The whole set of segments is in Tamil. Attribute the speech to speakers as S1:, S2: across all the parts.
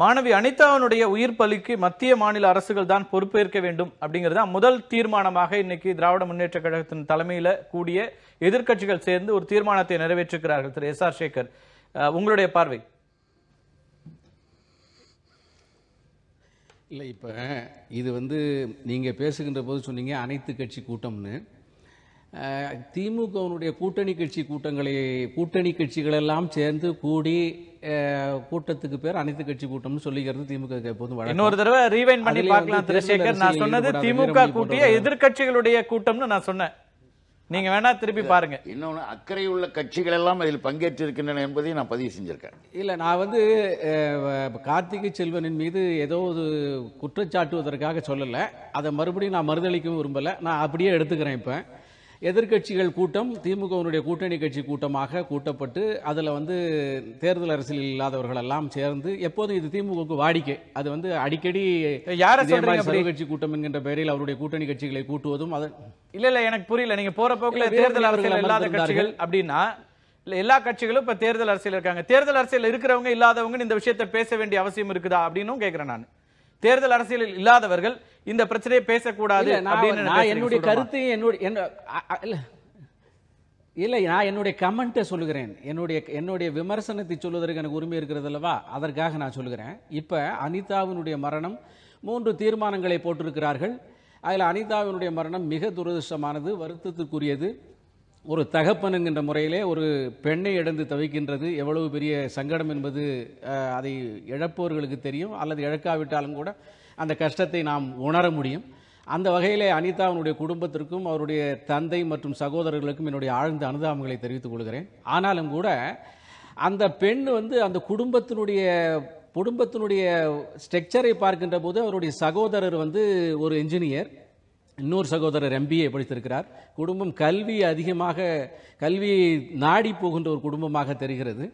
S1: மாணவி அனிதாவினுடைய உயிர் பலிக்கு மத்திய மாநில அரசுகள் தான் பொறுப்பேற்க வேண்டும் அப்படிங்கிறது முதல் தீர்மானமாக இன்னைக்கு திராவிட முன்னேற்ற கழகத்தின் தலைமையில கூடிய எதிர்க்கட்சிகள் சேர்ந்து ஒரு தீர்மானத்தை நிறைவேற்றுகிறார்கள் திரு எஸ் ஆர் சேகர் உங்களுடைய பார்வை இல்லை இப்போ இது வந்து நீங்கள் பேசுகின்ற போது சொன்னீங்க அனைத்து கட்சி கூட்டம்னு திமுகவினுடைய கூட்டணி கட்சி கூட்டங்களை கூட்டணி கட்சிகள் எல்லாம் சேர்ந்து கூடி கூட்டத்துக்கு பேர் அனைத்து கட்சி கூட்டம்னு சொல்லிக்கிறது திமுக எப்போதும் இன்னொரு தடவை ரீவைன் பண்ணி பார்க்கலாம் திரசேகர் நான் சொன்னது திமுக கூட்டிய எதிர்கட்சிகளுடைய கூட்டம்னு நான் சொன்னேன் நீங்க வேணா திருப்பி பாருங்க இன்னொன்று அக்கறை உள்ள கட்சிகள் எல்லாம் இதில் பங்கேற்றிருக்கின்றன என்பதை நான் பதிவு செஞ்சிருக்கேன் இல்லை நான் வந்து கார்த்திகை செல்வனின் மீது ஏதோ ஒரு குற்றச்சாட்டுவதற்காக சொல்லலை அதை மறுபடியும் நான் மறுதளிக்கவும் விரும்பலை நான் அப்படியே எடுத்துக்கிறேன் இப்போ எதிர்கட்சிகள் கூட்டம் திமுகவினுடைய கூட்டணி கட்சி கூட்டமாக கூட்டப்பட்டு அதில் வந்து தேர்தல் அரசியல் இல்லாதவர்களெல்லாம் சேர்ந்து எப்போதும் இது திமுகவுக்கு வாடிக்கை அது வந்து அடிக்கடி கட்சி கூட்டம் என்கின்ற பெயரில் அவருடைய கூட்டணி கட்சிகளை கூட்டுவதும் அது இல்ல இல்ல எனக்கு புரியல நீங்க போற போக்குல தேர்தல் அரசியல் இல்லாத கட்சிகள் அப்படின்னா எல்லா கட்சிகளும் இப்ப தேர்தல் அரசியல் இருக்காங்க தேர்தல் அரசியல் இருக்கிறவங்க இல்லாதவங்க இந்த விஷயத்த பேச வேண்டிய அவசியம் இருக்குதா அப்படின்னு கேட்கிறேன் நான் தேர்தல் அரசியலில் இல்லாதவர்கள் இந்த பிரச்சனையை பேசக்கூடாது என்னுடைய கருத்து என்னுடைய இல்லை நான் என்னுடைய கமெண்ட்டை சொல்லுகிறேன் என்னுடைய என்னுடைய விமர்சனத்தை சொல்வதற்கு எனக்கு உரிமை இருக்கிறது அல்லவா அதற்காக நான் சொல்லுகிறேன் இப்போ அனிதாவினுடைய மரணம் மூன்று தீர்மானங்களை போட்டிருக்கிறார்கள் அதில் அனிதாவினுடைய மரணம் மிக துரதிருஷ்டமானது வருத்தத்திற்குரியது ஒரு தகப்பன் என்கின்ற முறையிலே ஒரு பெண்ணை இழந்து தவிக்கின்றது எவ்வளவு பெரிய சங்கடம் என்பது அதை இழப்பவர்களுக்கு தெரியும் அல்லது இழக்காவிட்டாலும் கூட அந்த கஷ்டத்தை நாம் உணர முடியும் அந்த வகையிலே அனிதா அவனுடைய குடும்பத்திற்கும் அவருடைய தந்தை மற்றும் சகோதரர்களுக்கும் என்னுடைய ஆழ்ந்த அனுதாபங்களை தெரிவித்துக் கொள்கிறேன் ஆனாலும் கூட அந்த பெண் வந்து அந்த குடும்பத்தினுடைய குடும்பத்தினுடைய ஸ்ட்ரக்சரை பார்க்கின்ற போது அவருடைய சகோதரர் வந்து ஒரு என்ஜினியர் இன்னொரு சகோதரர் எம்பிஏ படித்திருக்கிறார் குடும்பம் கல்வி அதிகமாக கல்வியை நாடி போகின்ற ஒரு குடும்பமாக தெரிகிறது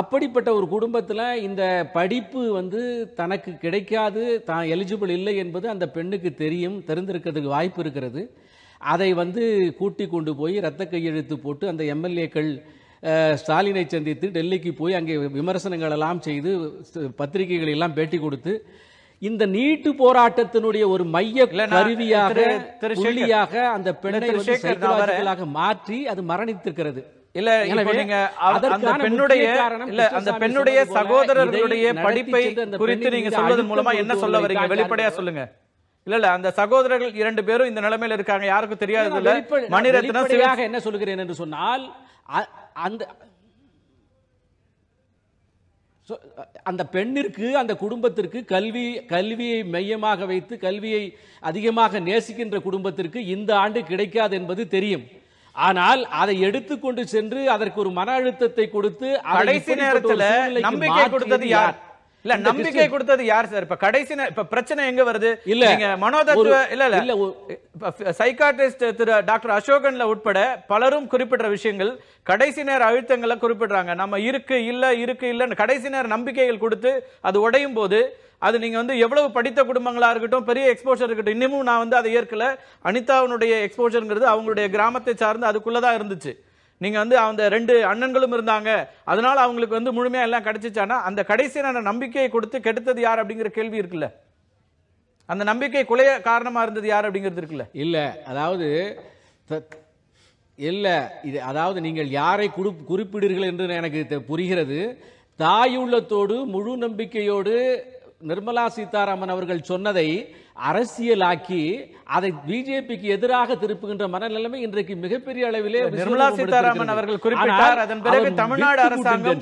S1: அப்படிப்பட்ட ஒரு குடும்பத்தில் இந்த படிப்பு வந்து தனக்கு கிடைக்காது தான் எலிஜிபிள் இல்லை என்பது அந்த பெண்ணுக்கு தெரியும் தெரிந்திருக்கிறதுக்கு வாய்ப்பு இருக்கிறது அதை வந்து கூட்டி கொண்டு போய் ரத்த கையெழுத்து போட்டு அந்த எம்எல்ஏக்கள் ஸ்டாலினை சந்தித்து டெல்லிக்கு போய் அங்கே விமர்சனங்கள் எல்லாம் செய்து பத்திரிகைகள் எல்லாம் பேட்டி கொடுத்து இந்த நீட்டு போராட்டத்தினுடைய ஒரு மைய கருவியாக புள்ளியாக அந்த பெண்ணை மாற்றி அது மரணித்திருக்கிறது இல்ல நீங்க அந்த பெண்ணுடைய இல்ல அந்த பெண்ணுடைய சகோதரர்களுடைய படிப்பை குறித்து நீங்க சொல்வதன் மூலமா என்ன சொல்ல வரீங்க வெளிப்படையா சொல்லுங்க இல்ல இல்ல அந்த சகோதரர்கள் இரண்டு பேரும் இந்த நிலைமையில இருக்காங்க யாருக்கும் தெரியாது இல்ல மணிரத்னம் என்ன சொல்லுகிறேன் என்று சொன்னால் அந்த ஸோ அந்த பெண்ணிற்கு அந்த குடும்பத்திற்கு கல்வி கல்வியை மையமாக வைத்து கல்வியை அதிகமாக நேசிக்கின்ற குடும்பத்திற்கு இந்த ஆண்டு கிடைக்காது என்பது தெரியும் ஆனால் அதை எடுத்துக்கொண்டு சென்று அதற்கு ஒரு மன அழுத்தத்தை கொடுத்து கடைசி நேரத்தில் நம்பிக்கை கொடுத்தது யார் இல்ல நம்பிக்கை கொடுத்தது யார் சார் இப்ப கடைசி இப்ப பிரச்சனை எங்க வருது இல்ல நீங்க மனோதத்துவ இல்ல இல்ல சைக்காட்ரிஸ்ட் திரு டாக்டர் அசோகன்ல உட்பட பலரும் குறிப்பிடுற விஷயங்கள் கடைசி நேர அழுத்தங்களை குறிப்பிடுறாங்க நம்ம இருக்கு இல்ல இருக்கு இல்ல கடைசி நேர நம்பிக்கைகள் கொடுத்து அது உடையும் போது அது நீங்க வந்து எவ்வளவு படித்த குடும்பங்களா இருக்கட்டும் பெரிய எக்ஸ்போஷர் இருக்கட்டும் இன்னமும் நான் வந்து அதை ஏற்கல அனிதாவினுடைய எக்ஸ்போஷருங்கிறது அவங்களுடைய கிராமத்தை சார்ந்து அதுக்குள்ளதான் இருந்துச்சு நீங்க வந்து அந்த ரெண்டு அண்ணன்களும் இருந்தாங்க அதனால அவங்களுக்கு வந்து முழுமையா எல்லாம் கிடைச்சிச்சானா அந்த கடைசியான நம்பிக்கையை கொடுத்து கெடுத்தது யார் அப்படிங்கிற கேள்வி இருக்குல்ல அந்த நம்பிக்கை குலைய காரணமா இருந்தது யார் அப்படிங்கிறது இருக்குல்ல இல்ல அதாவது இல்லை இது அதாவது நீங்கள் யாரை குறிப்பிடுகிறீர்கள் என்று எனக்கு புரிகிறது தாயுள்ளத்தோடு முழு நம்பிக்கையோடு நிர்மலா சீதாராமன் அவர்கள் சொன்னதை அரசியலாக்கி அதை பிஜேபிக்கு எதிராக திருப்புகின்ற மனநிலைமை இன்றைக்கு மிகப்பெரிய அளவிலே நிர்மலா சீதாராமன் அவர்கள் குறிப்பிட்டார் அதன் பிறகு தமிழ்நாடு அரசாங்கம்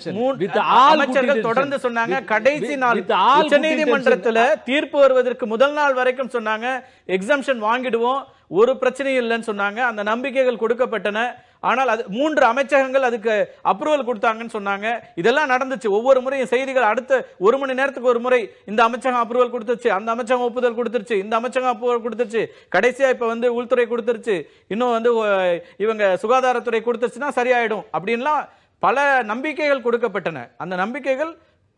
S1: அமைச்சர்கள் தொடர்ந்து சொன்னாங்க கடைசி நாள் உச்ச நீதிமன்றத்துல தீர்ப்பு வருவதற்கு முதல் நாள் வரைக்கும் சொன்னாங்க எக்ஸம்ஷன் வாங்கிடுவோம் ஒரு பிரச்சனையும் இல்லைன்னு சொன்னாங்க அந்த நம்பிக்கைகள் கொடுக்கப்பட்டன ஆனால் அது மூன்று அமைச்சகங்கள் அதுக்கு அப்ரூவல் கொடுத்தாங்கன்னு சொன்னாங்க இதெல்லாம் நடந்துச்சு ஒவ்வொரு முறையும் செய்திகள் அடுத்த ஒரு மணி நேரத்துக்கு ஒரு முறை இந்த அமைச்சகம் அப்ரூவல் கொடுத்துருச்சு அந்த அமைச்சகம் ஒப்புதல் கொடுத்துருச்சு இந்த அமைச்சகம் அப்ரூவல் கொடுத்துருச்சு கடைசியாக இப்போ வந்து உள்துறை கொடுத்துருச்சு இன்னும் வந்து இவங்க சுகாதாரத்துறை கொடுத்துருச்சுன்னா சரியாயிடும் அப்படின்லாம் பல நம்பிக்கைகள் கொடுக்கப்பட்டன அந்த நம்பிக்கைகள்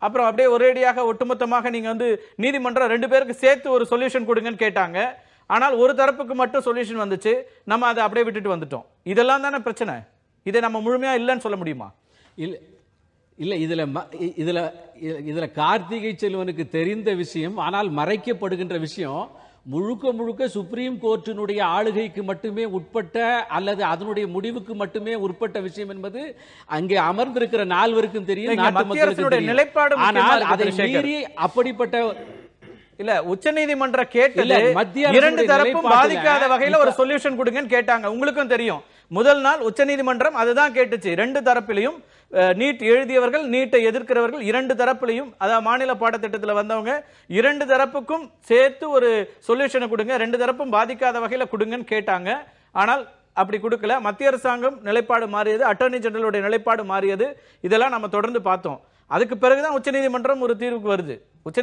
S1: அப்புறம் அப்படியே ஒரேடியாக ஒட்டுமொத்தமாக நீங்கள் வந்து நீதிமன்றம் ரெண்டு பேருக்கு சேர்த்து ஒரு சொல்யூஷன் கொடுங்கன்னு கேட்டாங்க ஆனால் ஒரு தரப்புக்கு மட்டும் சொல்யூஷன் வந்துச்சு நம்ம அதை அப்படியே விட்டுட்டு வந்துட்டோம் இதெல்லாம் தானே பிரச்சனை இதை நம்ம முழுமையாக இல்லைன்னு சொல்ல முடியுமா இல்லை இல்லை இதில் இதில் இதில் கார்த்திகை செல்வனுக்கு தெரிந்த விஷயம் ஆனால் மறைக்கப்படுகின்ற விஷயம் முழுக்க முழுக்க சுப்ரீம் கோர்ட்டினுடைய ஆளுகைக்கு மட்டுமே உட்பட்ட அல்லது அதனுடைய முடிவுக்கு மட்டுமே உட்பட்ட விஷயம் என்பது அங்கே அமர்ந்திருக்கிற நால்வருக்கும் தெரியும் மக்களுக்கு நிலைப்பாடு ஆனால் அதை மீறி அப்படிப்பட்ட இல்ல உச்சநீதிமன்ற கேட்டு மத்திய இரண்டு தரப்பும் பாதிக்காத வகையில ஒரு சொல்யூஷன் கொடுங்கன்னு கேட்டாங்க உங்களுக்கும் தெரியும் முதல் நாள் உச்சநீதிமன்றம் அதுதான் கேட்டுச்சு ரெண்டு தரப்பிலையும் நீட் எழுதியவர்கள் நீட்டை எதிர்க்கிறவர்கள் இரண்டு தரப்புலையும் அதாவது மாநில பாடத்திட்டத்தில் வந்தவங்க இரண்டு தரப்புக்கும் சேர்த்து ஒரு சொல்யூஷனை கொடுங்க ரெண்டு தரப்பும் பாதிக்காத வகையில் கொடுங்கன்னு கேட்டாங்க ஆனால் அப்படி கொடுக்கல மத்திய அரசாங்கம் நிலைப்பாடு மாறியது அட்டர்னி ஜெனரலுடைய நிலைப்பாடு மாறியது இதெல்லாம் நம்ம தொடர்ந்து பார்த்தோம் அதுக்கு பிறகுதான் உச்சநீதிமன்றம் ஒரு தீர்வுக்கு வருது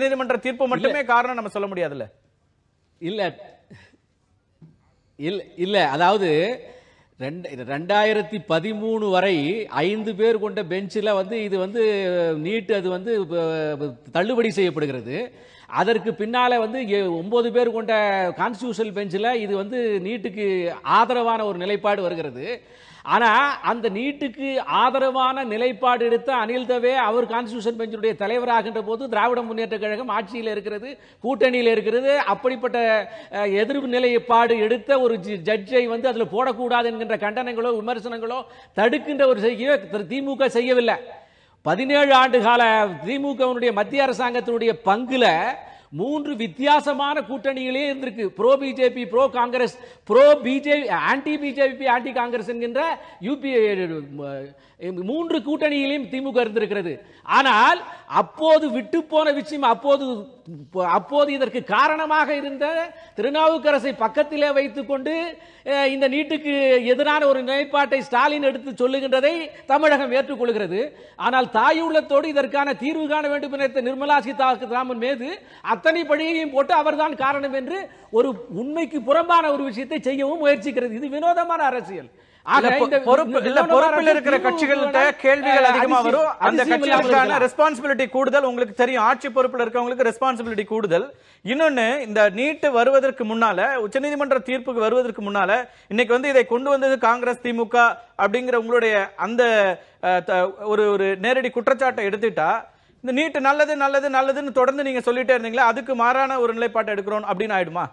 S1: நீதிமன்ற தீர்ப்பு மட்டுமே காரணம் நம்ம சொல்ல முடியாதுல்ல இல்ல இல்ல இல்ல அதாவது ரெண்டாயிரத்தி பதிமூணு வரை ஐந்து பேர் கொண்ட பெஞ்சில் வந்து இது வந்து நீட்டு அது வந்து தள்ளுபடி செய்யப்படுகிறது அதற்கு பின்னால் வந்து ஒன்பது பேர் கொண்ட கான்ஸ்டியூஷனல் பெஞ்சில் இது வந்து நீட்டுக்கு ஆதரவான ஒரு நிலைப்பாடு வருகிறது ஆனால் அந்த நீட்டுக்கு ஆதரவான நிலைப்பாடு எடுத்த அனில் தவே அவர் கான்ஸ்டியூஷன் பெஞ்சுடைய தலைவராகின்ற போது திராவிட முன்னேற்ற கழகம் ஆட்சியில் இருக்கிறது கூட்டணியில் இருக்கிறது அப்படிப்பட்ட எதிர்ப்பு நிலைப்பாடு எடுத்த ஒரு ஜட்ஜை வந்து அதில் போடக்கூடாது என்கின்ற கண்டனங்களோ விமர்சனங்களோ தடுக்கின்ற ஒரு செய்யவே திமுக செய்யவில்லை பதினேழு ஆண்டு கால திமுகவினுடைய மத்திய அரசாங்கத்தினுடைய பங்குல மூன்று வித்தியாசமான கூட்டணிகளே இருந்திருக்கு pro BJP pro Congress pro BJP anti BJP anti Congress என்கின்ற யூபிஐ மூன்று கூட்டணியிலையும் திமுக இருந்திருக்கிறது ஆனால் அப்போது விட்டு போன விஷயம் அப்போது அப்போது இதற்கு காரணமாக இருந்த திருநாவுக்கரசை பக்கத்திலே வைத்துக்கொண்டு இந்த நீட்டுக்கு எதிரான ஒரு நிலைப்பாட்டை ஸ்டாலின் எடுத்து சொல்லுகின்றதை தமிழகம் ஏற்றுக்கொள்கிறது ஆனால் தாயுள்ளத்தோடு இதற்கான தீர்வு காண வேண்டும் என்ற நிர்மலா சீதாராமன் மீது அத்தனை பழியையும் போட்டு அவர்தான் காரணம் என்று ஒரு உண்மைக்கு புறம்பான ஒரு விஷயத்தை செய்யவும் முயற்சிக்கிறது இது வினோதமான அரசியல் பொறுப்பில் இருக்கிற கேள்விகள் அதிகமா வரும் அந்த ரெஸ்பான்சிபிலிட்டி கூடுதல் உங்களுக்கு ஆட்சி இருக்கவங்களுக்கு ரெஸ்பான்சிபிலிட்டி கூடுதல் இன்னொன்னு இந்த நீட்டு வருவதற்கு முன்னால உச்சநீதிமன்ற தீர்ப்புக்கு வருவதற்கு முன்னால இன்னைக்கு வந்து இதை கொண்டு வந்தது காங்கிரஸ் திமுக அப்படிங்கிற உங்களுடைய அந்த ஒரு ஒரு நேரடி குற்றச்சாட்டை எடுத்துட்டா இந்த நீட்டு நல்லது நல்லது நல்லதுன்னு தொடர்ந்து நீங்க சொல்லிட்டே இருந்தீங்களா அதுக்கு மாறான ஒரு நிலைப்பாட்டை எடுக்கிறோம் அப்படின்னு ஆயிடுமா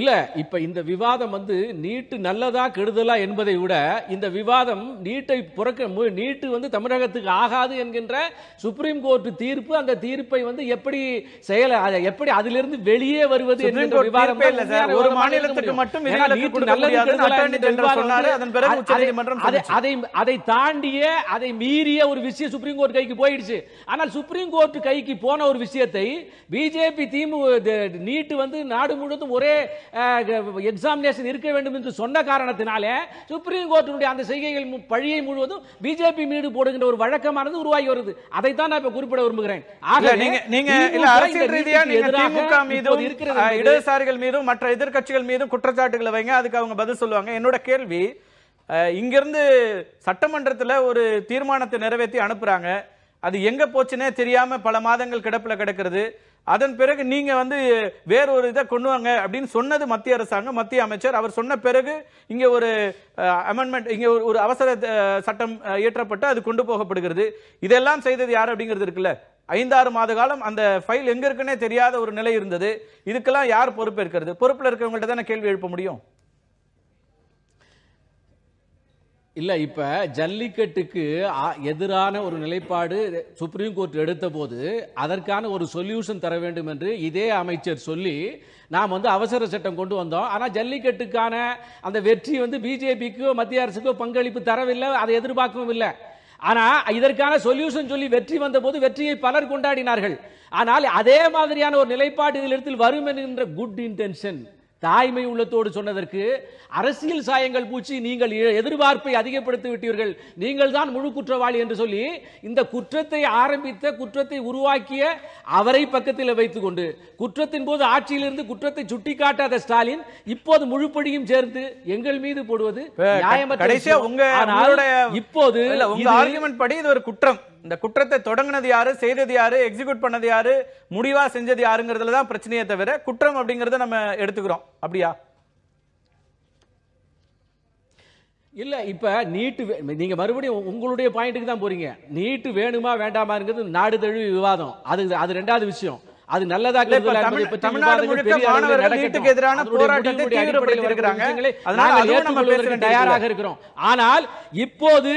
S1: இல்ல இப்ப இந்த விவாதம் வந்து நீட்டு நல்லதா கெடுதலா என்பதை விட இந்த விவாதம் நீட்டை புறக்க நீட்டு வந்து தமிழகத்துக்கு ஆகாது என்கின்ற சுப்ரீம் கோர்ட் தீர்ப்பு அந்த தீர்ப்பை வந்து எப்படி செயல எப்படி அதிலிருந்து வெளியே வருவது என்கின்ற விவாதம் ஒரு மாநிலத்துக்கு மட்டும் அதை அதை தாண்டிய அதை மீறிய ஒரு விஷயம் சுப்ரீம் கோர்ட் கைக்கு போயிடுச்சு ஆனால் சுப்ரீம் கோர்ட் கைக்கு போன ஒரு விஷயத்தை பிஜேபி திமுக நீட்டு வந்து நாடு முழுவதும் ஒரே எக்ஸாமினேஷன் இருக்க வேண்டும் என்று சொன்ன காரணத்தினாலே சுப்ரீம் கோர்ட்டினுடைய அந்த செய்கைகள் பழியை முழுவதும் பிஜேபி மீடு போடுகின்ற ஒரு வழக்கமானது உருவாகி வருது அதைத்தான் நான் இப்ப குறிப்பிட விரும்புகிறேன் ஆக நீங்க நீங்க இல்ல அரசியல் ரீதியா நீங்க மீது மீதும் இடதுசாரிகள் மீதும் மற்ற எதிர்கட்சிகள் மீதும் குற்றச்சாட்டுகளை வைங்க அதுக்கு அவங்க பதில் சொல்லுவாங்க என்னோட கேள்வி இங்கிருந்து சட்டமன்றத்தில் ஒரு தீர்மானத்தை நிறைவேற்றி அனுப்புறாங்க அது எங்க போச்சுன்னே தெரியாம பல மாதங்கள் கிடப்பில் கிடக்கிறது அதன் பிறகு நீங்க வந்து வேற ஒரு இதை கொண்டு வாங்க அப்படின்னு சொன்னது மத்திய அரசாங்கம் மத்திய அமைச்சர் அவர் சொன்ன பிறகு இங்க ஒரு அமெண்ட்மெண்ட் இங்க ஒரு அவசர சட்டம் இயற்றப்பட்டு அது கொண்டு போகப்படுகிறது இதெல்லாம் செய்தது யார் அப்படிங்கிறது இருக்குல்ல ஐந்தாறு மாத காலம் அந்த ஃபைல் எங்க இருக்குன்னே தெரியாத ஒரு நிலை இருந்தது இதுக்கெல்லாம் யார் பொறுப்பேற்கிறது பொறுப்பில் இருக்கிறவங்கள்ட்ட தானே கேள்வி எழுப்ப முடியும் இல்லை இப்போ ஜல்லிக்கட்டுக்கு எதிரான ஒரு நிலைப்பாடு சுப்ரீம் கோர்ட் எடுத்த போது அதற்கான ஒரு சொல்யூஷன் தர வேண்டும் என்று இதே அமைச்சர் சொல்லி நாம் வந்து அவசர சட்டம் கொண்டு வந்தோம் ஆனால் ஜல்லிக்கட்டுக்கான அந்த வெற்றி வந்து பிஜேபிக்கோ மத்திய அரசுக்கோ பங்களிப்பு தரவில்லை அதை எதிர்பார்க்கவும் இல்லை ஆனால் இதற்கான சொல்யூஷன் சொல்லி வெற்றி வந்த போது வெற்றியை பலர் கொண்டாடினார்கள் ஆனால் அதே மாதிரியான ஒரு நிலைப்பாடு இதில் இடத்தில் வரும் என்கின்ற குட் இன்டென்ஷன் தாய்மை உள்ளத்தோடு சொன்னதற்கு அரசியல் சாயங்கள் பூச்சி நீங்கள் எதிர்பார்ப்பை அதிகப்படுத்தி விட்டீர்கள் நீங்கள் தான் முழு குற்றவாளி என்று சொல்லி இந்த குற்றத்தை ஆரம்பித்த குற்றத்தை உருவாக்கிய அவரை பக்கத்தில் கொண்டு குற்றத்தின் போது ஆட்சியிலிருந்து குற்றத்தை சுட்டிக்காட்டாத ஸ்டாலின் இப்போது முழுப்படியும் சேர்ந்து எங்கள் மீது போடுவது நியாயமற்ற இப்போது இது ஒரு குற்றம் இந்த குற்றத்தை தொடங்கினது யாரு செய்தது யாரு எக்ஸிக்யூட் பண்ணது யாரு முடிவா செஞ்சது யாருங்கிறதுல தான் பிரச்சனையே தவிர குற்றம் அப்படிங்கறத நம்ம எடுத்துக்கிறோம் அப்படியா இல்ல இப்ப நீட்டு நீங்க மறுபடியும் உங்களுடைய பாயிண்ட்டுக்கு தான் போறீங்க நீட்டு வேணுமா வேண்டாமாங்கிறது நாடு தழுவி விவாதம் அது அது ரெண்டாவது விஷயம் அது நல்லதா தமிழ்நாடு நீட்டுக்கு எதிரான அதனால தயாராக இருக்கிறோம் ஆனால் இப்போது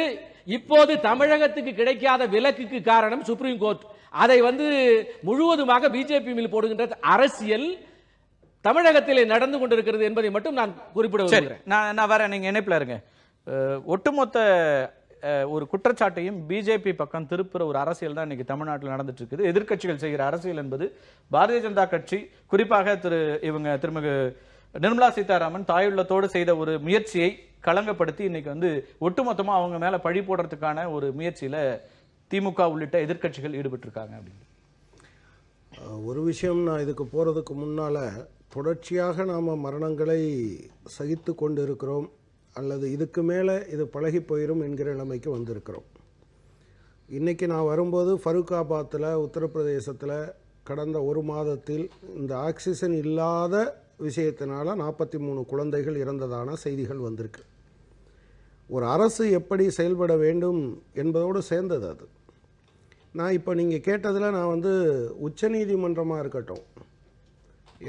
S1: இப்போது தமிழகத்துக்கு கிடைக்காத விலக்குக்கு காரணம் சுப்ரீம் கோர்ட் அதை வந்து முழுவதுமாக பிஜேபி மீது போடுகின்ற அரசியல் தமிழகத்திலே நடந்து கொண்டிருக்கிறது என்பதை மட்டும் நான் குறிப்பிட விரும்புகிறேன் நான் நான் வரேன் இணைப்பில் இருங்க ஒட்டுமொத்த ஒரு குற்றச்சாட்டையும் பிஜேபி பக்கம் திருப்புற ஒரு அரசியல் தான் இன்னைக்கு தமிழ்நாட்டில் நடந்துட்டு இருக்குது எதிர்கட்சிகள் செய்கிற அரசியல் என்பது பாரதிய ஜனதா கட்சி குறிப்பாக திரு இவங்க திருமிகு நிர்மலா சீதாராமன் தாயுள்ளத்தோடு செய்த ஒரு முயற்சியை களங்கப்படுத்தி இன்னைக்கு வந்து ஒட்டுமொத்தமா அவங்க மேல பழி போடுறதுக்கான ஒரு முயற்சியில திமுக உள்ளிட்ட எதிர்கட்சிகள் ஈடுபட்டிருக்காங்க அப்படின்னு
S2: ஒரு விஷயம் நான் இதுக்கு போகிறதுக்கு முன்னால் தொடர்ச்சியாக நாம் மரணங்களை சகித்து கொண்டிருக்கிறோம் இருக்கிறோம் அல்லது இதுக்கு மேலே இது பழகி போயிடும் என்கிற நிலைமைக்கு வந்திருக்கிறோம் இன்றைக்கி நான் வரும்போது ஃபருக்காபாத்தில் உத்தரப்பிரதேசத்தில் கடந்த ஒரு மாதத்தில் இந்த ஆக்சிஜன் இல்லாத விஷயத்தினால நாற்பத்தி மூணு குழந்தைகள் இறந்ததான செய்திகள் வந்திருக்கு ஒரு அரசு எப்படி செயல்பட வேண்டும் என்பதோடு சேர்ந்தது அது நான் இப்போ நீங்கள் கேட்டதில் நான் வந்து உச்ச நீதிமன்றமாக இருக்கட்டும்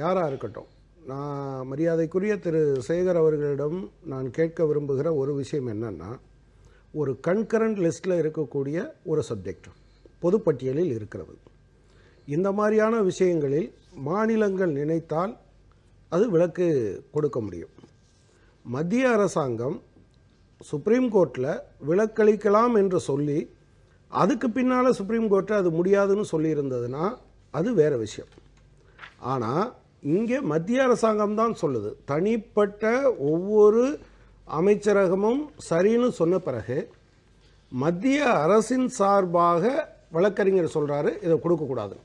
S2: யாராக இருக்கட்டும் நான் மரியாதைக்குரிய திரு சேகர் அவர்களிடம் நான் கேட்க விரும்புகிற ஒரு விஷயம் என்னென்னா ஒரு கண்கரண்ட் லிஸ்ட்டில் இருக்கக்கூடிய ஒரு சப்ஜெக்ட் பொதுப்பட்டியலில் இருக்கிறது இந்த மாதிரியான விஷயங்களில் மாநிலங்கள் நினைத்தால் அது விலக்கு கொடுக்க முடியும் மத்திய அரசாங்கம் சுப்ரீம் கோர்ட்டில் விலக்களிக்கலாம் என்று சொல்லி அதுக்கு பின்னால் சுப்ரீம் கோர்ட்டில் அது முடியாதுன்னு சொல்லியிருந்ததுன்னா அது வேறு விஷயம் ஆனால் இங்கே மத்திய அரசாங்கம் தான் சொல்லுது தனிப்பட்ட ஒவ்வொரு அமைச்சரகமும் சரின்னு சொன்ன பிறகு மத்திய அரசின் சார்பாக வழக்கறிஞர் சொல்கிறாரு இதை கொடுக்கக்கூடாது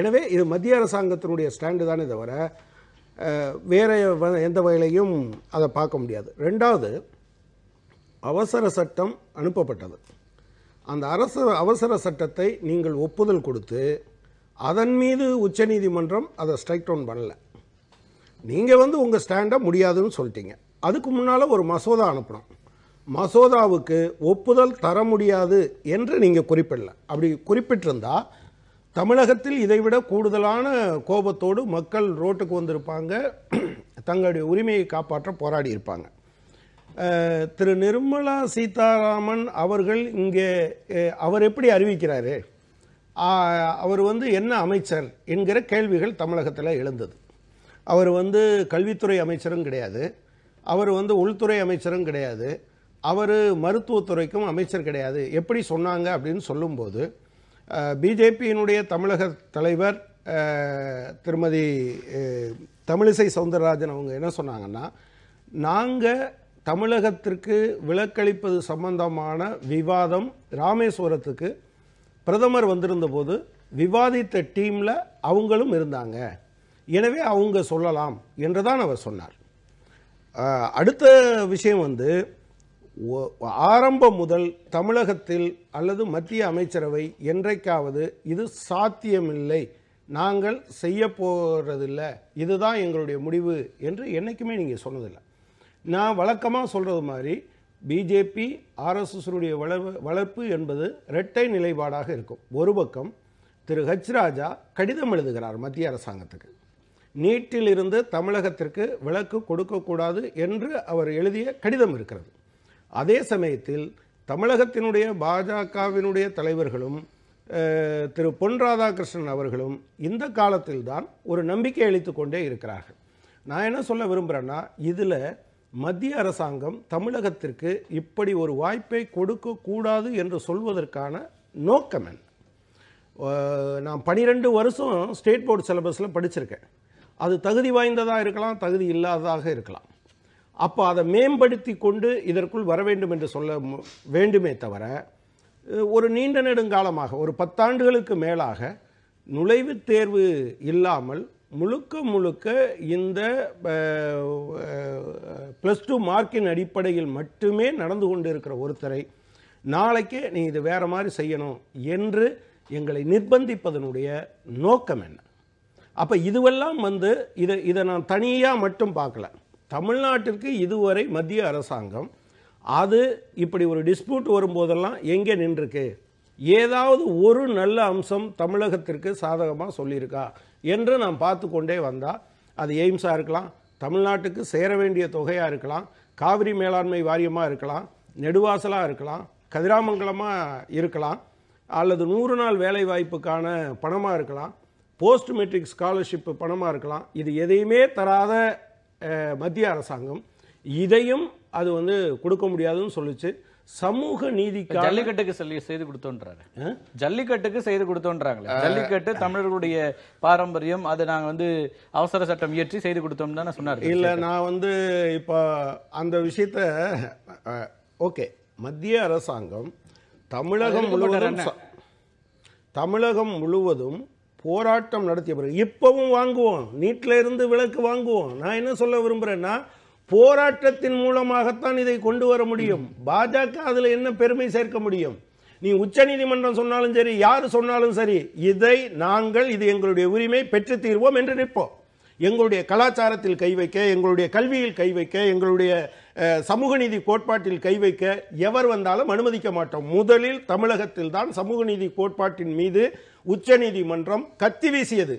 S2: எனவே இது மத்திய அரசாங்கத்தினுடைய ஸ்டாண்டு தானே தவிர வேறு எந்த வகையிலையும் அதை பார்க்க முடியாது ரெண்டாவது அவசர சட்டம் அனுப்பப்பட்டது அந்த அரசு அவசர சட்டத்தை நீங்கள் ஒப்புதல் கொடுத்து அதன் மீது உச்சநீதிமன்றம் அதை ஸ்ட்ரைக் டவுன் பண்ணலை நீங்கள் வந்து உங்கள் ஸ்டாண்டை முடியாதுன்னு சொல்லிட்டீங்க அதுக்கு முன்னால் ஒரு மசோதா அனுப்பணும் மசோதாவுக்கு ஒப்புதல் தர முடியாது என்று நீங்கள் குறிப்பிடல அப்படி குறிப்பிட்டிருந்தால் தமிழகத்தில் இதைவிட கூடுதலான கோபத்தோடு மக்கள் ரோட்டுக்கு வந்திருப்பாங்க தங்களுடைய உரிமையை காப்பாற்ற போராடி இருப்பாங்க திரு நிர்மலா சீதாராமன் அவர்கள் இங்கே அவர் எப்படி அறிவிக்கிறாரு அவர் வந்து என்ன அமைச்சர் என்கிற கேள்விகள் தமிழகத்தில் எழுந்தது அவர் வந்து கல்வித்துறை அமைச்சரும் கிடையாது அவர் வந்து உள்துறை அமைச்சரும் கிடையாது அவர் மருத்துவத்துறைக்கும் அமைச்சர் கிடையாது எப்படி சொன்னாங்க அப்படின்னு சொல்லும்போது பிஜேபியினுடைய தமிழக தலைவர் திருமதி தமிழிசை சவுந்தரராஜன் அவங்க என்ன சொன்னாங்கன்னா நாங்கள் தமிழகத்திற்கு விலக்களிப்பது சம்பந்தமான விவாதம் ராமேஸ்வரத்துக்கு பிரதமர் வந்திருந்த போது விவாதித்த டீமில் அவங்களும் இருந்தாங்க எனவே அவங்க சொல்லலாம் என்று தான் அவர் சொன்னார் அடுத்த விஷயம் வந்து ஆரம்பம் முதல் தமிழகத்தில் அல்லது மத்திய அமைச்சரவை என்றைக்காவது இது சாத்தியமில்லை நாங்கள் செய்ய போகிறதில்ல இதுதான் எங்களுடைய முடிவு என்று என்றைக்குமே நீங்கள் சொன்னதில்லை நான் வழக்கமாக சொல்கிறது மாதிரி பிஜேபி ஆர்எஸ்எஸ்னுடைய வளர்வு வளர்ப்பு என்பது இரட்டை நிலைப்பாடாக இருக்கும் ஒரு பக்கம் திரு ஹச் ராஜா கடிதம் எழுதுகிறார் மத்திய அரசாங்கத்துக்கு நீட்டிலிருந்து தமிழகத்திற்கு விலக்கு கொடுக்கக்கூடாது என்று அவர் எழுதிய கடிதம் இருக்கிறது அதே சமயத்தில் தமிழகத்தினுடைய பாஜகவினுடைய தலைவர்களும் திரு பொன் ராதாகிருஷ்ணன் அவர்களும் இந்த காலத்தில்தான் ஒரு நம்பிக்கை அளித்து கொண்டே இருக்கிறார்கள் நான் என்ன சொல்ல விரும்புகிறேன்னா இதில் மத்திய அரசாங்கம் தமிழகத்திற்கு இப்படி ஒரு வாய்ப்பை கொடுக்கக்கூடாது என்று சொல்வதற்கான நோக்கம் என்ன நான் பனிரெண்டு வருஷம் ஸ்டேட் போர்டு சிலபஸில் படிச்சிருக்கேன் அது தகுதி வாய்ந்ததாக இருக்கலாம் தகுதி இல்லாததாக இருக்கலாம் அப்போ அதை மேம்படுத்தி கொண்டு இதற்குள் வர வேண்டும் என்று சொல்ல வேண்டுமே தவிர ஒரு நீண்ட நெடுங்காலமாக ஒரு பத்தாண்டுகளுக்கு மேலாக நுழைவுத் தேர்வு இல்லாமல் முழுக்க முழுக்க இந்த ப்ளஸ் டூ மார்க்கின் அடிப்படையில் மட்டுமே நடந்து கொண்டிருக்கிற ஒருத்தரை நாளைக்கு நீ இது வேறு மாதிரி செய்யணும் என்று எங்களை நிர்பந்திப்பதனுடைய நோக்கம் என்ன அப்போ இதுவெல்லாம் வந்து இதை இதை நான் தனியாக மட்டும் பார்க்கல தமிழ்நாட்டிற்கு இதுவரை மத்திய அரசாங்கம் அது இப்படி ஒரு டிஸ்பியூட் வரும்போதெல்லாம் எங்கே நின்றுருக்கு ஏதாவது ஒரு நல்ல அம்சம் தமிழகத்திற்கு சாதகமாக சொல்லியிருக்கா என்று நாம் பார்த்து கொண்டே வந்தால் அது எய்ம்ஸாக இருக்கலாம் தமிழ்நாட்டுக்கு சேர வேண்டிய தொகையாக இருக்கலாம் காவிரி மேலாண்மை வாரியமாக இருக்கலாம் நெடுவாசலாக இருக்கலாம் கதிராமங்கலமாக இருக்கலாம் அல்லது நூறு நாள் வேலை வாய்ப்புக்கான பணமாக இருக்கலாம் போஸ்ட் மெட்ரிக் ஸ்காலர்ஷிப்பு பணமாக இருக்கலாம் இது எதையுமே தராத மத்திய அரசாங்கம் இதையும் அது வந்து கொடுக்க முடியாதுன்னு சொல்லிச்சு சமூக நீதி ஜல்லிக்கட்டுக்கு சொல்லி செய்து கொடுத்தோன்றாங்க ஜல்லிக்கட்டுக்கு
S1: செய்து கொடுத்தோன்றாங்களே ஜல்லிக்கட்டு தமிழர்களுடைய பாரம்பரியம் அதை நாங்கள் வந்து அவசர சட்டம் இயற்றி செய்து கொடுத்தோம் தானே சொன்னார் இல்ல
S2: நான் வந்து இப்போ அந்த விஷயத்த ஓகே மத்திய அரசாங்கம் தமிழகம் முழுவதும் தமிழகம் முழுவதும் போராட்டம் நடத்திய பிறகு இப்பவும் வாங்குவோம் நீட்டில் இருந்து விலக்கு வாங்குவோம் நான் என்ன சொல்ல விரும்புகிறேன்னா போராட்டத்தின் மூலமாகத்தான் இதை கொண்டு வர முடியும் பாஜக அதில் என்ன பெருமை சேர்க்க முடியும் நீ உச்ச நீதிமன்றம் சொன்னாலும் சரி யார் சொன்னாலும் சரி இதை நாங்கள் இது எங்களுடைய உரிமை பெற்று தீர்வோம் என்று நிற்போம் எங்களுடைய கலாச்சாரத்தில் கை வைக்க எங்களுடைய கல்வியில் கை வைக்க எங்களுடைய சமூக நீதி கோட்பாட்டில் கை வைக்க எவர் வந்தாலும் அனுமதிக்க மாட்டோம் முதலில் தமிழகத்தில் தான் சமூக நீதி கோட்பாட்டின் மீது உச்சநீதிமன்றம் கத்தி வீசியது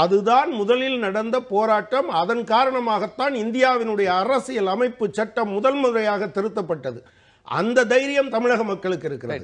S2: அதுதான் முதலில் நடந்த போராட்டம் அதன் காரணமாகத்தான் இந்தியாவினுடைய அரசியல் அமைப்பு சட்டம் முதல் முறையாக திருத்தப்பட்டது அந்த தைரியம் தமிழக மக்களுக்கு இருக்கிறது